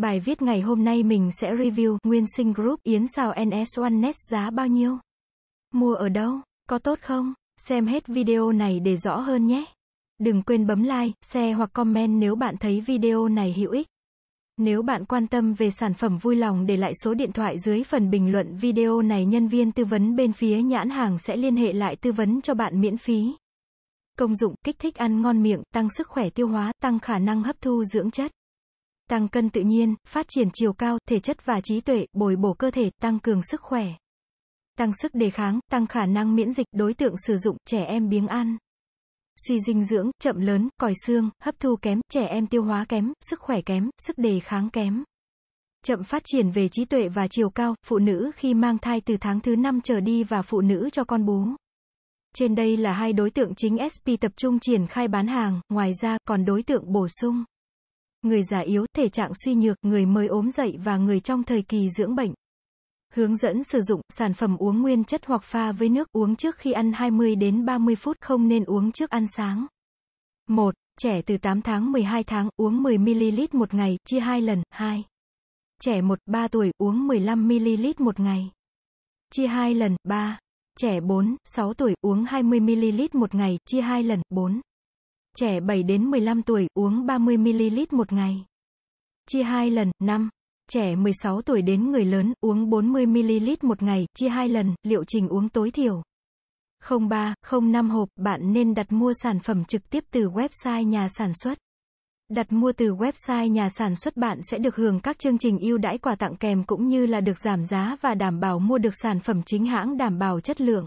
Bài viết ngày hôm nay mình sẽ review Nguyên Sinh Group Yến Sào NS1 nest giá bao nhiêu? Mua ở đâu? Có tốt không? Xem hết video này để rõ hơn nhé. Đừng quên bấm like, share hoặc comment nếu bạn thấy video này hữu ích. Nếu bạn quan tâm về sản phẩm vui lòng để lại số điện thoại dưới phần bình luận video này nhân viên tư vấn bên phía nhãn hàng sẽ liên hệ lại tư vấn cho bạn miễn phí. Công dụng kích thích ăn ngon miệng, tăng sức khỏe tiêu hóa, tăng khả năng hấp thu dưỡng chất tăng cân tự nhiên, phát triển chiều cao, thể chất và trí tuệ, bồi bổ cơ thể, tăng cường sức khỏe, tăng sức đề kháng, tăng khả năng miễn dịch, đối tượng sử dụng, trẻ em biếng ăn. Suy dinh dưỡng, chậm lớn, còi xương, hấp thu kém, trẻ em tiêu hóa kém, sức khỏe kém, sức đề kháng kém. Chậm phát triển về trí tuệ và chiều cao, phụ nữ khi mang thai từ tháng thứ 5 trở đi và phụ nữ cho con bú. Trên đây là hai đối tượng chính SP tập trung triển khai bán hàng, ngoài ra còn đối tượng bổ sung người già yếu, thể trạng suy nhược, người mới ốm dậy và người trong thời kỳ dưỡng bệnh. Hướng dẫn sử dụng, sản phẩm uống nguyên chất hoặc pha với nước uống trước khi ăn 20 đến 30 phút không nên uống trước ăn sáng. 1. Trẻ từ 8 tháng 12 tháng uống 10ml một ngày, chia 2 lần, 2. Trẻ 1-3 tuổi uống 15ml một ngày, chia 2 lần, 3. Trẻ 4-6 tuổi uống 20ml một ngày, chia 2 lần, 4. Trẻ 7 đến 15 tuổi, uống 30ml một ngày. Chia 2 lần, 5. Trẻ 16 tuổi đến người lớn, uống 40ml một ngày, chia 2 lần, liệu trình uống tối thiểu. 03, 05 hộp, bạn nên đặt mua sản phẩm trực tiếp từ website nhà sản xuất. Đặt mua từ website nhà sản xuất bạn sẽ được hưởng các chương trình ưu đãi quà tặng kèm cũng như là được giảm giá và đảm bảo mua được sản phẩm chính hãng đảm bảo chất lượng.